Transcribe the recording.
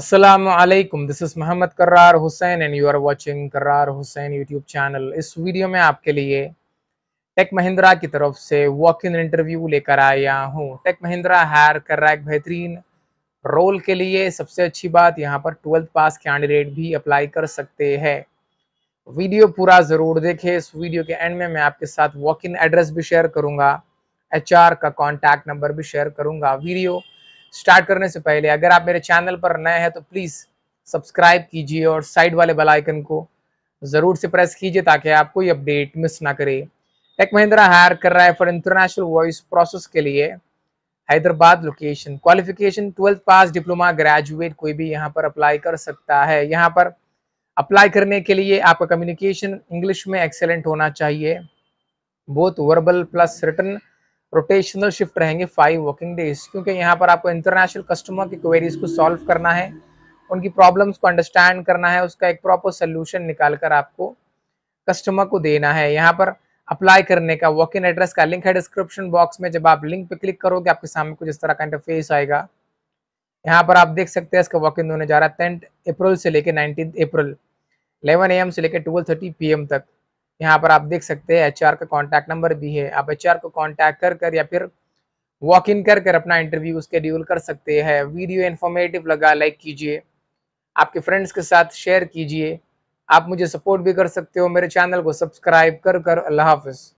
Aslam this is Mohammad Karrar Hussain and you are watching Karrar Hussain YouTube channel इस video में आपके लिए टेक महिंद्रा की तरफ से वॉक इन इंटरव्यू लेकर आया हूँ टेक महिंद्रा हायर कर रहा है बेहतरीन रोल के लिए सबसे अच्छी बात यहाँ पर ट्वेल्थ पास कैंडिडेट भी अप्लाई कर सकते हैं वीडियो पूरा ज़रूर देखें इस वीडियो के एंड में मैं आपके साथ वॉक इन एड्रेस भी शेयर करूँगा एच का कॉन्टैक्ट नंबर भी शेयर करूँगा वीडियो स्टार्ट करने से पहले अगर आप मेरे चैनल पर नए हैं तो प्लीज़ सब्सक्राइब कीजिए और साइड वाले बेल आइकन को ज़रूर से प्रेस कीजिए ताकि आप कोई अपडेट मिस ना करें टेक महिंद्रा हायर कर रहा है फॉर इंटरनेशनल वॉइस प्रोसेस के लिए Hyderabad location qualification twelfth pass diploma graduate कोई भी यहाँ पर अप्लाई कर सकता है यहाँ पर अप्लाई करने के लिए आपका कम्युनिकेशन इंग्लिश में एक्सेलेंट होना चाहिए both verbal plus written rotational shift रहेंगे फाइव वर्किंग डेज क्योंकि यहाँ पर आपको इंटरनेशनल कस्टमर की क्वेरीज को सॉल्व करना है उनकी प्रॉब्लम्स को अंडरस्टैंड करना है उसका एक प्रॉपर सोल्यूशन निकाल कर आपको कस्टमर को देना है यहाँ पर अप्लाई करने का वॉक इन एड्रेस का लिंक है डिस्क्रिप्शन बॉक्स में जब आप लिंक पे क्लिक करोगे आपके सामने कुछ इस तरह का इंटरफेस आएगा यहाँ पर आप देख सकते हैं इसका वॉक इन होने जा रहा है टेंथ अप्रैल से लेकर नाइनटीन अप्रैल 11 एम से लेकर ट्वेल्व थर्टी पी तक यहाँ पर आप देख सकते हैं एच का कॉन्टैक्ट नंबर भी है आप एच को कांटेक्ट कर कर या फिर वॉक इन कर कर अपना इंटरव्यू स्केड्यूल कर सकते हैं वीडियो इन्फॉर्मेटिव लगा लाइक कीजिए आपके फ्रेंड्स के साथ शेयर कीजिए आप मुझे सपोर्ट भी कर सकते हो मेरे चैनल को सब्सक्राइब कर कर अल्लाह हाफिज़